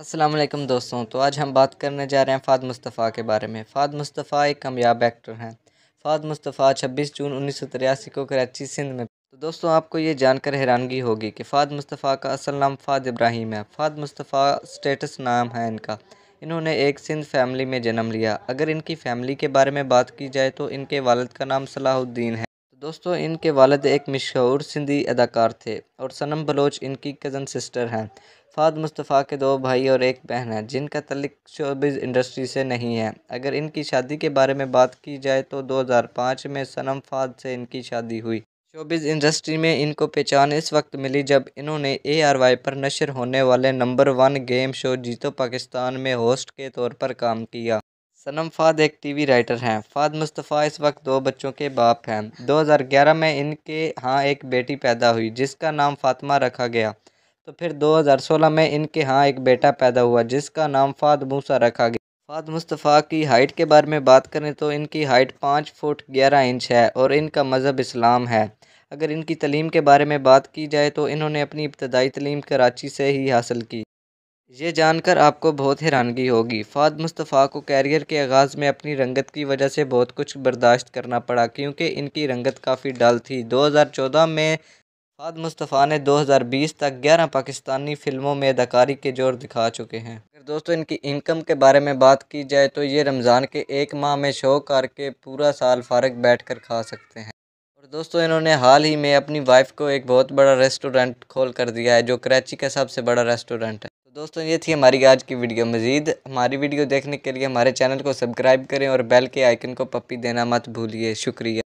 असलम दोस्तों तो आज हम बात करने जा रहे हैं फ़ाद मुस्तफ़ा के बारे में फ़ाद मुस्तफ़ा एक कामयाब एक्टर हैं फ़ाद मुस्तफ़ा 26 जून उन्नीस को कराची सिंध में तो दोस्तों आपको ये जानकर हैरानगी होगी कि फ़ाद मुस्तफ़ा का असल नाम फ़ाद इब्राहिम है फ़ाद मुस्तफ़ा स्टेटस नाम है इनका इन्होंने एक सिंध फैमिली में जन्म लिया अगर इनकी फैमिली के बारे में बात की जाए तो इनके वालद का नाम सलाहुद्दीन है तो दोस्तों इनके वालद एक मशहूर सिंधी अदाकार थे और सनम बलोच इनकी कज़न सिस्टर हैं फ़ाद मुस्तफ़ा के दो भाई और एक बहन है जिनका तलक शोबिज़ इंडस्ट्री से नहीं है अगर इनकी शादी के बारे में बात की जाए तो 2005 में सनम फ़ाद से इनकी शादी हुई शोबिज़ इंडस्ट्री में इनको पहचान इस वक्त मिली जब इन्होंने ए आर वाई पर नशर होने वाले नंबर वन गेम शो जीतो पाकिस्तान में होस्ट के तौर पर काम किया सनम फ़ाद एक टीवी राइटर हैं फ़ाद मुस्तफ़ा इस वक्त दो बच्चों के बाप हैं 2011 में इनके हाँ एक बेटी पैदा हुई जिसका नाम फातिमा रखा गया तो फिर 2016 में इनके यहाँ एक बेटा पैदा हुआ जिसका नाम फाद मूसा रखा गया फाद मुस्तफ़ा की हाइट के बारे में बात करें तो इनकी हाइट पाँच फुट ग्यारह इंच है और इनका मज़हब इस्लाम है अगर इनकी तलीम के बारे में बात की जाए तो इन्होंने अपनी इब्तदाई तलीम कराची से ही हासिल की ये जानकर आपको बहुत हैरानगी होगी फ़ाद मुस्तफ़ा को कैरियर के आगाज़ में अपनी रंगत की वजह से बहुत कुछ बर्दाश्त करना पड़ा क्योंकि इनकी रंगत काफ़ी डल थी 2014 में फाद मुस्तफ़ा ने 2020 तक 11 पाकिस्तानी फ़िल्मों में अदाकारी के जोर दिखा चुके हैं अगर दोस्तों इनकी इनकम के बारे में बात की जाए तो ये रमज़ान के एक माह में शो करके पूरा साल फारग बैठ कर खा सकते हैं और दोस्तों इन्होंने हाल ही में अपनी वाइफ को एक बहुत बड़ा रेस्टोरेंट खोल कर दिया है जो कराची का सबसे बड़ा रेस्टोरेंट है तो दोस्तों ये थी हमारी आज की वीडियो मज़ीद हमारी वीडियो देखने के लिए हमारे चैनल को सब्सक्राइब करें और बेल के आइकन को पप्पी देना मत भूलिए शुक्रिया